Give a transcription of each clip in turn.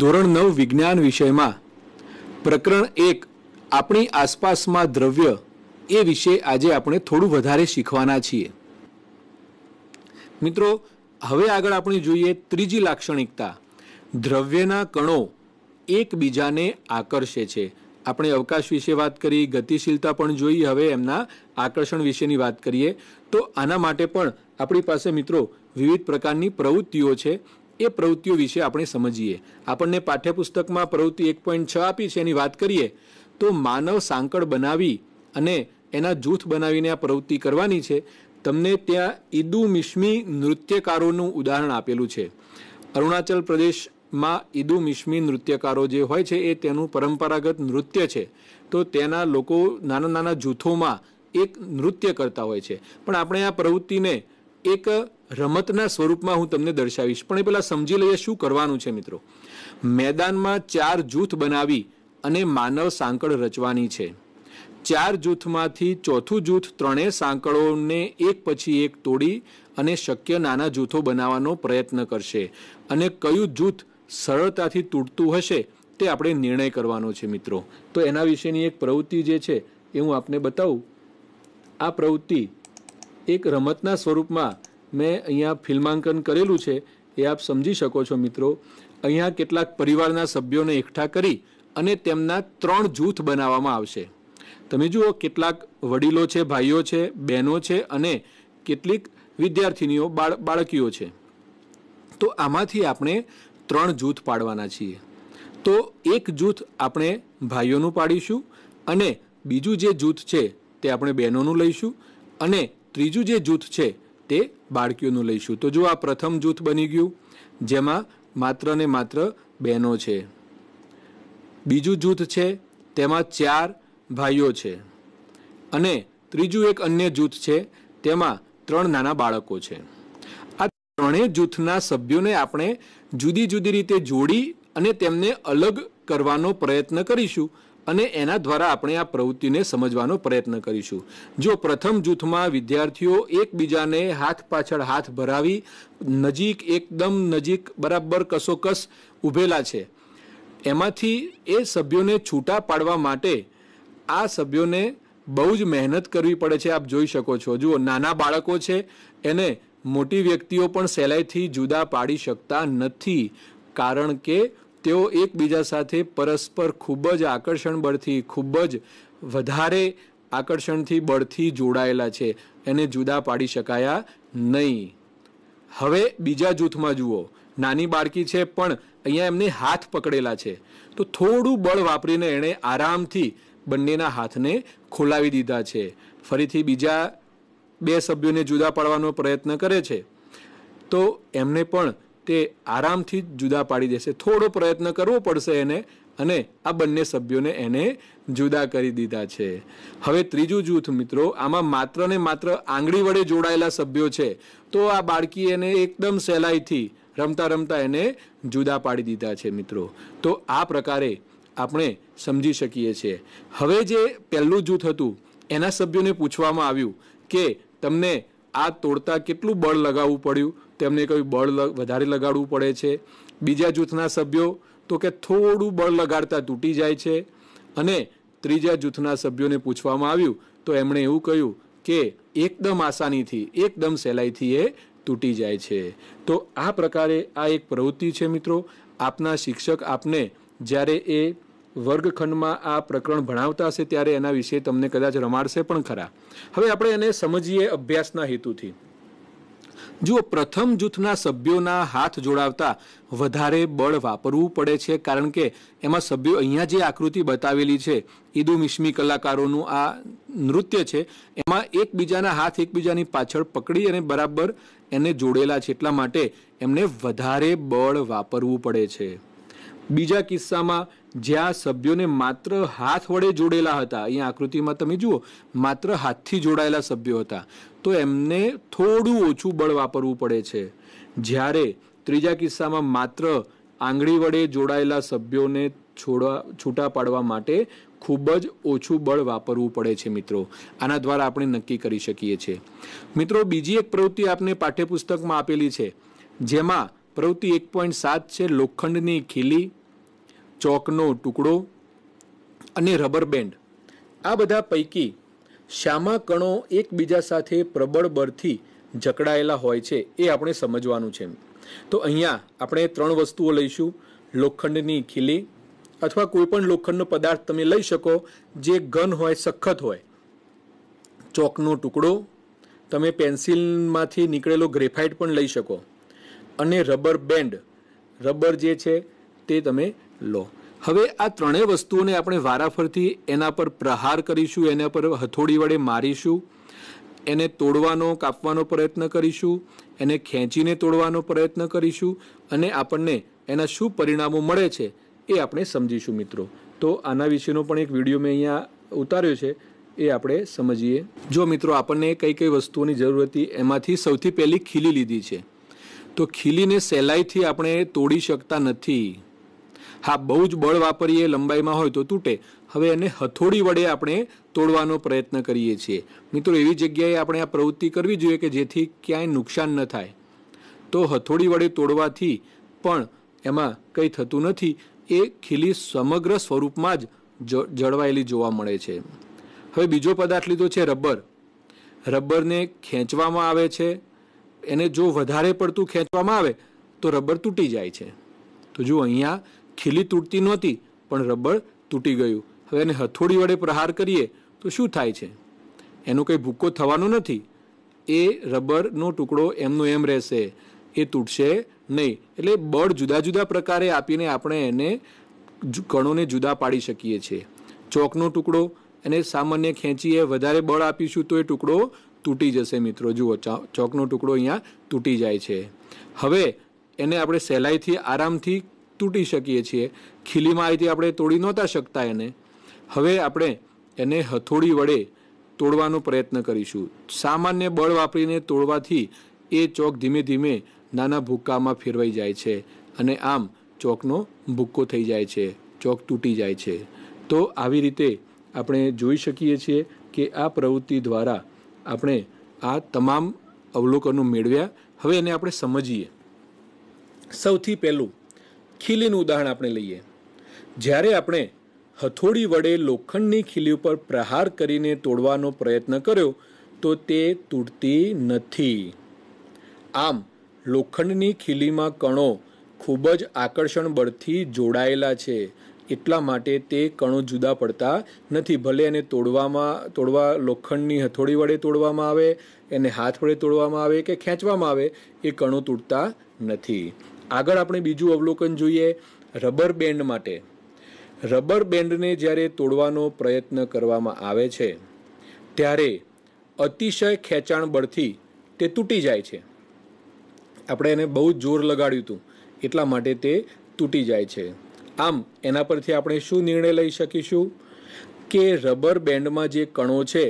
ધોરણ નવ વિજ્ઞાન વિષયમાં પ્રકરણ એક આપણી આસપાસમાં દ્રવ્ય એ વિશે આજે આપણે થોડું વધારે શીખવાના છીએ મિત્રો હવે આગળ આપણે જોઈએ ત્રીજી લાક્ષણિકતા દ્રવ્યના કણો એકબીજાને આકર્ષે છે આપણે અવકાશ વિશે વાત કરી ગતિશીલતા પણ જોઈ હવે એમના આકર્ષણ વિશેની વાત કરીએ તો આના માટે પણ આપણી પાસે મિત્રો વિવિધ પ્રકારની પ્રવૃત્તિઓ છે એ પ્રવૃત્તિઓ વિશે આપણે સમજીએ આપણને પાઠ્યપુસ્તકમાં પ્રવૃત્તિ એક પોઈન્ટ છ આપી છે એની વાત કરીએ તો માનવ સાંકળ બનાવી અને એના જૂથ બનાવીને આ પ્રવૃત્તિ કરવાની છે તમને ત્યાં ઈદુ મિશ્મી નૃત્યકારોનું ઉદાહરણ આપેલું છે અરુણાચલ પ્રદેશમાં ઈદુ મિશ્મી નૃત્યકારો જે હોય છે એ તેનું પરંપરાગત નૃત્ય છે તો તેના લોકો નાના નાના જૂથોમાં એક નૃત્ય કરતા હોય છે પણ આપણે આ પ્રવૃત્તિને એક રમતના સ્વરૂપમાં હું તમને દર્શાવીશ પણ એ પહેલાં સમજી લઈએ શું કરવાનું છે મિત્રો મેદાનમાં ચાર જૂથ બનાવી અને માનવ સાંકળ રચવાની છે ચાર જૂથમાંથી ચોથું જૂથ ત્રણેય સાંકળોને એક પછી એક તોડી અને શક્ય નાના જૂથો બનાવવાનો પ્રયત્ન કરશે અને કયું જૂથ સરળતાથી તૂટતું હશે તે આપણે નિર્ણય કરવાનો છે મિત્રો તો એના વિશેની એક પ્રવૃત્તિ જે છે એ હું આપને બતાવું આ પ્રવૃત્તિ એક રમતના સ્વરૂપમાં મેં અહીંયા ફિલ્માંકન કરેલું છે એ આપ સમજી શકો છો મિત્રો અહીંયા કેટલાક પરિવારના સભ્યોને એકઠા કરી અને તેમના ત્રણ જૂથ બનાવવામાં આવશે તમે જુઓ કેટલાક વડીલો છે ભાઈઓ છે બહેનો છે અને કેટલીક વિદ્યાર્થીનીઓ બાળકીઓ છે તો આમાંથી આપણે ત્રણ જૂથ પાડવાના છીએ તો એક જૂથ આપણે ભાઈઓનું પાડીશું અને બીજું જે જૂથ છે તે આપણે બહેનોનું લઈશું અને ત્રીજું જે જૂથ છે તે બાળકીઓનું લઈશું તો જો આ પ્રથમ જૂથ બની ગયું જેમાં માત્ર ને માત્ર બહેનો છે બીજું જૂથ છે તેમાં ચાર ભાઈઓ છે અને ત્રીજું એક અન્ય જૂથ છે તેમાં ત્રણ નાના બાળકો છે આ ત્રણેય જૂથના સભ્યોને આપણે જુદી જુદી રીતે જોડી અને તેમને અલગ કરવાનો પ્રયત્ન કરીશું અને એના દ્વારા આપણે આ પ્રવૃત્તિને સમજવાનો પ્રયત્ન કરીશું જો પ્રથમ જૂથમાં વિદ્યાર્થીઓ એકબીજાને હાથ પાછળ હાથ ભરાવી નજીક એકદમ નજીક બરાબર કસોકસ ઊભેલા છે એમાંથી એ સભ્યોને છૂટા પાડવા માટે આ સભ્યોને બહુ જ મહેનત કરવી પડે છે આપ જોઈ શકો છો જુઓ નાના બાળકો છે એને મોટી વ્યક્તિઓ પણ સહેલાઈથી જુદા પાડી શકતા નથી કારણ કે તેઓ એકબીજા સાથે પરસ્પર ખૂબ જ આકર્ષણ બળથી ખૂબ જ વધારે આકર્ષણથી બળથી જોડાયેલા છે એને જુદા પાડી શકાયા નહીં હવે બીજા જૂથમાં જુઓ નાની બાળકી છે પણ અહીંયા એમને હાથ પકડેલા છે તો થોડું બળ વાપરીને એણે આરામથી બંનેના હાથને ખોલાવી દીધા છે ફરીથી બીજા બે સભ્યોને જુદા પાડવાનો પ્રયત્ન કરે છે તો એમને પણ તે આરામથી જ જુદા પાડી દેશે થોડો પ્રયત્ન કરવો પડશે એને અને આ બંને સભ્યોને એને જુદા કરી દીધા છે હવે ત્રીજું જૂથ મિત્રો આમાં માત્ર ને માત્ર આંગળી વડે જોડાયેલા સભ્યો છે તો આ બાળકી એને એકદમ સહેલાઈથી રમતા રમતા એને જુદા પાડી દીધા છે મિત્રો તો આ પ્રકારે આપણે સમજી શકીએ છીએ હવે જે પહેલું જૂથ હતું એના સભ્યોને પૂછવામાં આવ્યું કે તમને આ તોડતા કેટલું બળ લગાવવું પડ્યું તેમને કોઈ બળ વધારે લગાડવું પડે છે બીજા જૂથના સભ્યો તો કે થોડું બળ લગાડતા તૂટી જાય છે અને ત્રીજા જૂથના સભ્યોને પૂછવામાં આવ્યું તો એમણે એવું કહ્યું કે એકદમ આસાનીથી એકદમ સહેલાઈથી એ તૂટી જાય છે તો આ પ્રકારે આ એક પ્રવૃત્તિ છે મિત્રો આપના શિક્ષક આપને જ્યારે એ વર્ગખંડમાં આ પ્રકરણ ભણાવતા હશે ત્યારે એના વિશે તમને કદાચ રમાડશે પણ ખરા હવે આપણે એને સમજીએ અભ્યાસના હેતુથી જુઓ પ્રથમ જૂથના સભ્યોના હાથ જોડાવતા વધારે બળ વાપરવું પડે છે કારણ કે એમાં સભ્યો અહીંયા જે આકૃતિ બતાવેલી છે ઈદુ મિશ્મી કલાકારોનું આ નૃત્ય છે એમાં એકબીજાના હાથ એકબીજાની પાછળ પકડી અને બરાબર એને જોડેલા છે એટલા માટે એમને વધારે બળ વાપરવું પડે છે બીજા કિસ્સામાં જ્યાં સભ્યોને માત્ર હાથ વડે જોડેલા હતા અહીંયા આકૃતિમાં તમે જુઓ માત્ર હાથથી જોડાયેલા સભ્યો હતા તો એમને થોડું ઓછું બળ વાપરવું પડે છે જ્યારે ત્રીજા કિસ્સામાં માત્ર આંગળી વડે જોડાયેલા સભ્યોને છોડવા છૂટા પાડવા માટે ખૂબ જ ઓછું બળ વાપરવું પડે છે મિત્રો આના દ્વારા આપણે નક્કી કરી શકીએ છીએ મિત્રો બીજી એક પ્રવૃત્તિ આપને પાઠ્યપુસ્તકમાં આપેલી છે જેમાં પ્રવૃત્તિ એક પોઈન્ટ સાત છે લોખંડની ખીલી ચોકનો ટુકડો અને રબર બેન્ડ આ બધા પૈકી શામા કણો એકબીજા સાથે પ્રબળ બળથી જકડાયેલા હોય છે એ આપણે સમજવાનું છે તો અહીંયા આપણે ત્રણ વસ્તુઓ લઈશું લોખંડની ખીલી અથવા કોઈપણ લોખંડનો પદાર્થ તમે લઈ શકો જે ઘન હોય સખત હોય ચોકનો ટુકડો તમે પેન્સિલમાંથી નીકળેલો ગ્રેફાઇટ પણ લઈ શકો અને રબર બેન્ડ રબર જે છે તે તમે લો હવે આ ત્રણેય વસ્તુઓને આપણે વારાફરતી એના પર પ્રહાર કરીશું એના પર હથોડી વડે મારીશું એને તોડવાનો કાપવાનો પ્રયત્ન કરીશું એને ખેંચીને તોડવાનો પ્રયત્ન કરીશું અને આપણને એના શું પરિણામો મળે છે એ આપણે સમજીશું મિત્રો તો આના વિશેનો પણ એક વિડીયો મેં અહીંયા ઉતાર્યો છે એ આપણે સમજીએ જો મિત્રો આપણને કઈ કઈ વસ્તુઓની જરૂર હતી એમાંથી સૌથી પહેલી ખીલી લીધી છે તો ખીલીને સહેલાઈથી આપણે તોડી શકતા નથી હા બહુ જ બળ વાપરીએ લંબાઈમાં હોય તો તૂટે હવે એને હથોડી વડે આપણે તોડવાનો પ્રયત્ન કરીએ છીએ મિત્રો એવી જગ્યાએ આપણે આ પ્રવૃત્તિ કરવી જોઈએ કે જેથી ક્યાંય નુકસાન ન થાય તો હથોડી વડે તોડવાથી પણ એમાં કંઈ થતું નથી એ ખીલી સમગ્ર સ્વરૂપમાં જ જળવાયેલી જોવા મળે છે હવે બીજો પદાર્થ લીધો છે રબર રબરને ખેંચવામાં આવે છે એને જો વધારે પડતું ખેંચવામાં આવે તો રબર તૂટી જાય છે તો જુઓ અહીંયા ખીલી તૂટતી નહોતી પણ રબર તૂટી ગયું હવે એને હથોડી વડે પ્રહાર કરીએ તો શું થાય છે એનો કંઈ ભૂક્કો થવાનો નથી એ રબરનો ટુકડો એમનો એમ રહેશે એ તૂટશે નહીં એટલે બળ જુદા જુદા પ્રકારે આપીને આપણે એને કણોને જુદા પાડી શકીએ છીએ ચોકનો ટુકડો એને સામાન્ય ખેંચીએ વધારે બળ આપીશું તો એ ટુકડો તૂટી જશે મિત્રો જુઓ ચોકનો ટુકડો અહીંયા તૂટી જાય છે હવે એને આપણે સહેલાઈથી આરામથી તૂટી શકીએ છીએ ખીલી માહિતી આપણે તોડી નહોતા શકતા એને હવે આપણે એને હથોડી વડે તોડવાનો પ્રયત્ન કરીશું સામાન્ય બળ વાપરીને તોડવાથી એ ચોક ધીમે ધીમે નાના ભૂક્કામાં ફેરવાઈ જાય છે અને આમ ચોકનો ભૂક્કો થઈ જાય છે ચોક તૂટી જાય છે તો આવી રીતે આપણે જોઈ શકીએ છીએ કે આ પ્રવૃત્તિ દ્વારા આપણે આ તમામ અવલોકનો મેળવ્યા હવે એને આપણે સમજીએ સૌથી પહેલું ખીલીનું ઉદાહરણ આપણે લઈએ જ્યારે આપણે હથોડી વડે લોખંડની ખીલી ઉપર પ્રહાર કરીને તોડવાનો પ્રયત્ન કર્યો તો તે તૂટતી નથી આમ લોખંડની ખીલીમાં કણો ખૂબ જ આકર્ષણ બળથી જોડાયેલા છે એટલા માટે તે કણો જુદા પડતા નથી ભલે એને તોડવામાં તોડવા લોખંડની હથોડી વડે તોડવામાં આવે એને હાથ વડે તોડવામાં આવે કે ખેંચવામાં આવે એ કણો તૂટતા નથી આગળ આપણે બીજું અવલોકન જોઈએ રબર બેન્ડ માટે રબર બેન્ડને જ્યારે તોડવાનો પ્રયત્ન કરવામાં આવે છે ત્યારે અતિશય ખેંચાણ બળથી તે તૂટી જાય છે આપણે એને બહુ જોર લગાડ્યું હતું એટલા માટે તે તૂટી જાય છે આમ એના પરથી આપણે શું નિર્ણય લઈ શકીશું કે રબર બેન્ડમાં જે કણો છે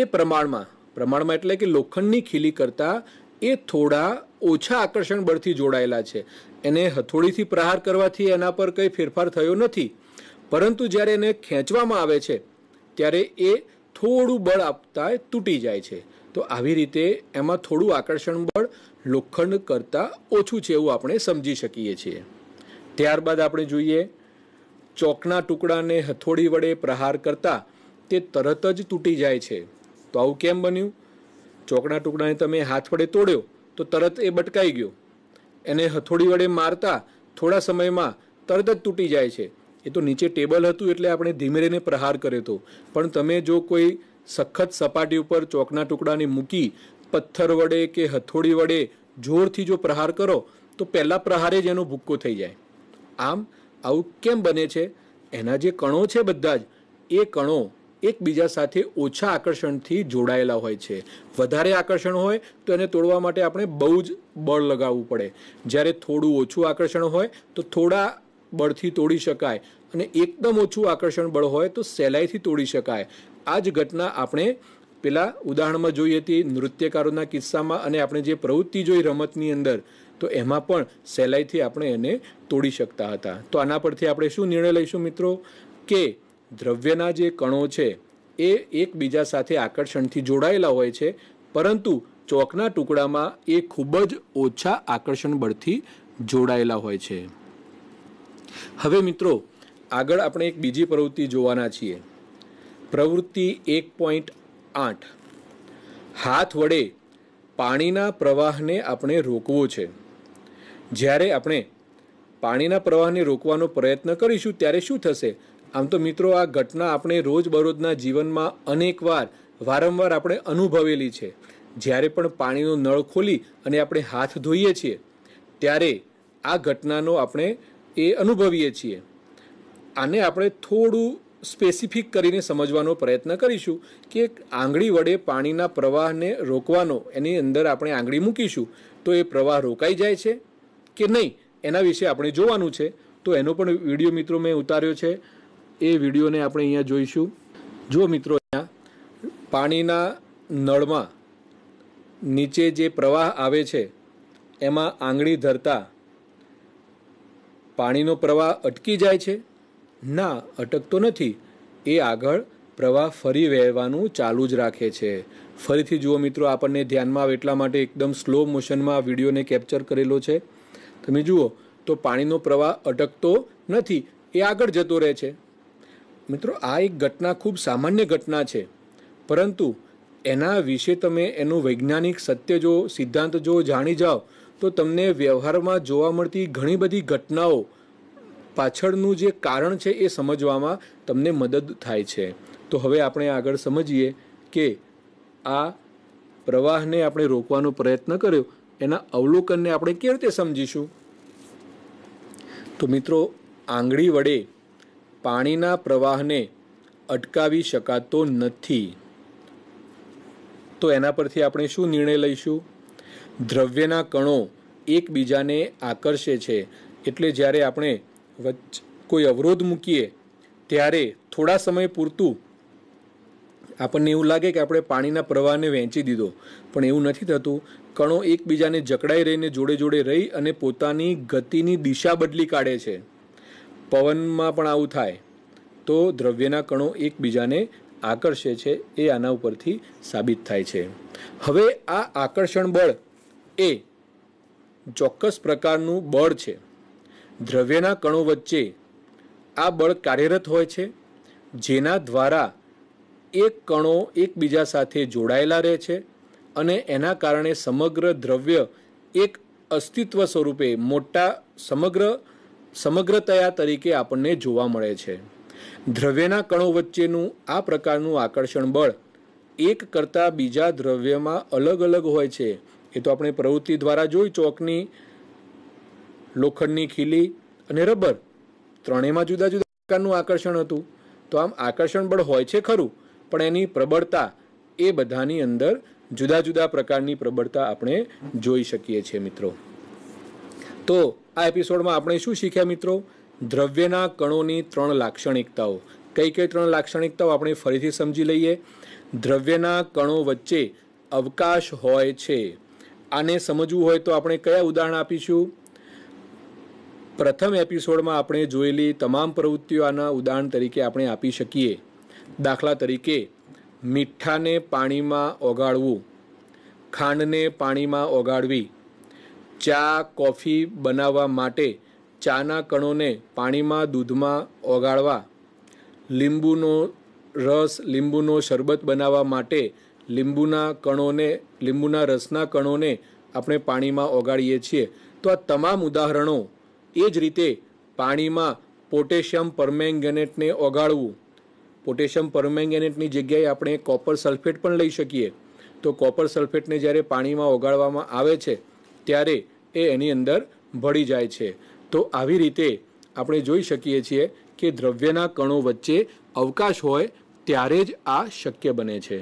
એ પ્રમાણમાં પ્રમાણમાં એટલે કે લોખંડની ખીલી કરતાં એ થોડા ઓછા આકર્ષણ બળથી જોડાયેલા છે એને હથોડીથી પ્રહાર કરવાથી એના પર કંઈ ફેરફાર થયો નથી પરંતુ જ્યારે એને ખેંચવામાં આવે છે ત્યારે એ થોડું બળ આપતા તૂટી જાય છે તો આવી રીતે એમાં થોડું આકર્ષણ બળ લોખંડ કરતાં ઓછું છે એવું આપણે સમજી શકીએ છીએ ત્યારબાદ આપણે જોઈએ ચોકના ટુકડાને હથોડી વડે પ્રહાર કરતાં તે તરત જ તૂટી જાય છે તો આવું કેમ બન્યું ચોકના ટુકડાને તમે હાથ વડે તોડ્યો તો તરત એ બટકાઈ ગયો એને હથોડી વડે મારતા થોડા સમયમાં તરત જ તૂટી જાય છે એ તો નીચે ટેબલ હતું એટલે આપણે ધીમે રહીને પ્રહાર કર્યો હતો પણ તમે જો કોઈ સખત સપાટી ઉપર ચોકના ટુકડાને મૂકી પથ્થર વડે કે હથોડી વડે જોરથી જો પ્રહાર કરો તો પહેલાં પ્રહારે જ એનો ભૂક્કો થઈ જાય આમ આવું કેમ બને છે એના જે કણો છે બધા જ એ કણો એકબીજા સાથે ઓછા આકર્ષણથી જોડાયેલા હોય છે વધારે આકર્ષણ હોય તો એને તોડવા માટે આપણે બહુ જ બળ લગાવવું પડે જ્યારે થોડું ઓછું આકર્ષણ હોય તો થોડા બળથી તોડી શકાય અને એકદમ ઓછું આકર્ષણ બળ હોય તો સહેલાઈથી તોડી શકાય આ જ ઘટના આપણે પેલા ઉદાહરણમાં જોઈ હતી નૃત્યકારોના કિસ્સામાં અને આપણે જે પ્રવૃત્તિ જોઈ રમતની અંદર તો એમાં પણ સહેલાઈથી આપણે એને તોડી શકતા હતા તો આના પરથી આપણે શું નિર્ણય લઈશું મિત્રો કે દ્રવ્યના જે કણો છે એ એકબીજા સાથે આકર્ષણથી જોડાયેલા હોય છે પરંતુ ચોકના ટુકડામાં એ ખૂબ જ ઓછા આકર્ષણ બળથી જોડાયેલા હોય છે હવે મિત્રો આગળ આપણે એક બીજી પ્રવૃત્તિ જોવાના છીએ પ્રવૃત્તિ એક પોઈન્ટ આઠ હાથ વડે પાણીના પ્રવાહને આપણે રોકવો છે જ્યારે આપણે પાણીના પ્રવાહને રોકવાનો પ્રયત્ન કરીશું ત્યારે શું થશે આમ તો મિત્રો આ ઘટના આપણે રોજબરોજના જીવનમાં અનેકવાર વારંવાર આપણે અનુભવેલી છે જ્યારે પણ પાણીનો નળ ખોલી અને આપણે હાથ ધોઈએ છીએ ત્યારે આ ઘટનાનો આપણે એ અનુભવીએ છીએ આને આપણે થોડું સ્પેસિફિક કરીને સમજવાનો પ્રયત્ન કરીશું કે આંગળી વડે પાણીના પ્રવાહને રોકવાનો એની અંદર આપણે આંગળી મૂકીશું તો એ પ્રવાહ રોકાઈ જાય છે કે નહીં એના વિશે આપણે જોવાનું છે તો એનો પણ વિડીયો મિત્રો મેં ઉતાર્યો છે એ વિડીયોને આપણે અહીંયા જોઈશું જો મિત્રો અહીંયા પાણીના નળમાં નીચે જે પ્રવાહ આવે છે એમાં આંગળી ધરતા પાણીનો પ્રવાહ અટકી જાય છે ના અટકતો નથી એ આગળ પ્રવાહ ફરી વહેવાનું ચાલુ જ રાખે છે ફરીથી જુઓ મિત્રો આપણને ધ્યાનમાં આવે એટલા માટે એકદમ સ્લો મોશનમાં વિડીયોને કેપ્ચર કરેલો છે તમે જુઓ તો પાણીનો પ્રવાહ અટકતો નથી એ આગળ જતો રહે છે મિત્રો આ એક ઘટના ખૂબ સામાન્ય ઘટના છે પરંતુ એના વિશે તમે એનું વૈજ્ઞાનિક સત્ય જો સિદ્ધાંત જો જાણી જાઓ તો તમને વ્યવહારમાં જોવા મળતી ઘણી બધી ઘટનાઓ પાછળનું જે કારણ છે એ સમજવામાં તમને મદદ થાય છે તો હવે આપણે આગળ સમજીએ કે આ પ્રવાહને આપણે રોકવાનો પ્રયત્ન કર્યો એના અવલોકનને આપણે કેવી રીતે સમજીશું તો મિત્રો આંગળી વડે પાણીના પ્રવાહને અટકાવી શકાતો નથી તો એના પરથી આપણે શું નિર્ણય લઈશું દ્રવ્યના કણો એકબીજાને આકર્ષે છે એટલે જ્યારે આપણે વચ્ચે કોઈ અવરોધ મૂકીએ ત્યારે થોડા સમય પૂરતું આપણને એવું લાગે કે આપણે પાણીના પ્રવાહને વહેંચી દીધો પણ એવું નથી થતું કણો એકબીજાને જકડાઈ રહીને જોડે જોડે રહી અને પોતાની ગતિની દિશા બદલી કાઢે છે પવનમાં પણ આવું થાય તો દ્રવ્યના કણો એકબીજાને આકર્ષે છે એ આના ઉપરથી સાબિત થાય છે હવે આ આકર્ષણ બળ એ ચોક્કસ પ્રકારનું બળ છે દ્રવ્યના કણો વચ્ચે આ બળ કાર્યરત હોય છે જેના દ્વારા એક કણો એકબીજા સાથે જોડાયેલા રહે છે અને એના કારણે સમગ્ર દ્રવ્ય એક અસ્તિત્વ સ્વરૂપે મોટા સમગ્ર સમગ્રતયા તરીકે આપણને જોવા મળે છે દ્રવ્યના કણો વચ્ચેનું આ પ્રકારનું આકર્ષણ બળ એક કરતાં બીજા દ્રવ્યમાં અલગ અલગ હોય છે એ તો આપણે પ્રવૃત્તિ દ્વારા જોઈ ચોકની લોખંડની ખીલી અને રબર ત્રણેયમાં જુદા જુદા પ્રકારનું આકર્ષણ હતું તો આમ આકર્ષણ બળ હોય છે ખરું પણ એની પ્રબળતા એ બધાની અંદર જુદા જુદા પ્રકારની પ્રબળતા આપણે જોઈ શકીએ છીએ મિત્રો તો આ એપિસોડમાં આપણે શું શીખ્યા મિત્રો દ્રવ્યના કણોની ત્રણ લાક્ષણિકતાઓ કઈ કઈ ત્રણ લાક્ષણિકતાઓ આપણે ફરીથી સમજી લઈએ દ્રવ્યના કણો વચ્ચે અવકાશ હોય છે આને સમજવું હોય તો આપણે કયા ઉદાહરણ આપીશું પ્રથમ એપિસોડમાં આપણે જોયેલી તમામ પ્રવૃત્તિઓ આના ઉદાહરણ તરીકે આપણે આપી શકીએ દાખલા તરીકે મીઠાને પાણીમાં ઓગાળવું ખાંડને પાણીમાં ઓગાળવી ચા કોફી બનાવવા માટે ચાના કણોને પાણીમાં દૂધમાં ઓગાળવા લીંબુનો રસ લીંબુનો શરબત બનાવવા માટે લીંબુના કણોને લીંબુના રસના કણોને આપણે પાણીમાં ઓગાળીએ છીએ તો આ તમામ ઉદાહરણો એ જ રીતે પાણીમાં પોટેશિયમ પરમેંગેનેટને ઓગાળવું પોટેશિયમ પરમેંગેનેટની જગ્યાએ આપણે કોપર સલ્ફેટ પણ લઈ શકીએ તો કોપર સલ્ફેટને જ્યારે પાણીમાં ઓગાળવામાં આવે છે ત્યારે એ એની અંદર ભળી જાય છે તો આવી રીતે આપણે જોઈ શકીએ છીએ કે દ્રવ્યના કણો વચ્ચે અવકાશ હોય ત્યારે જ આ શક્ય બને છે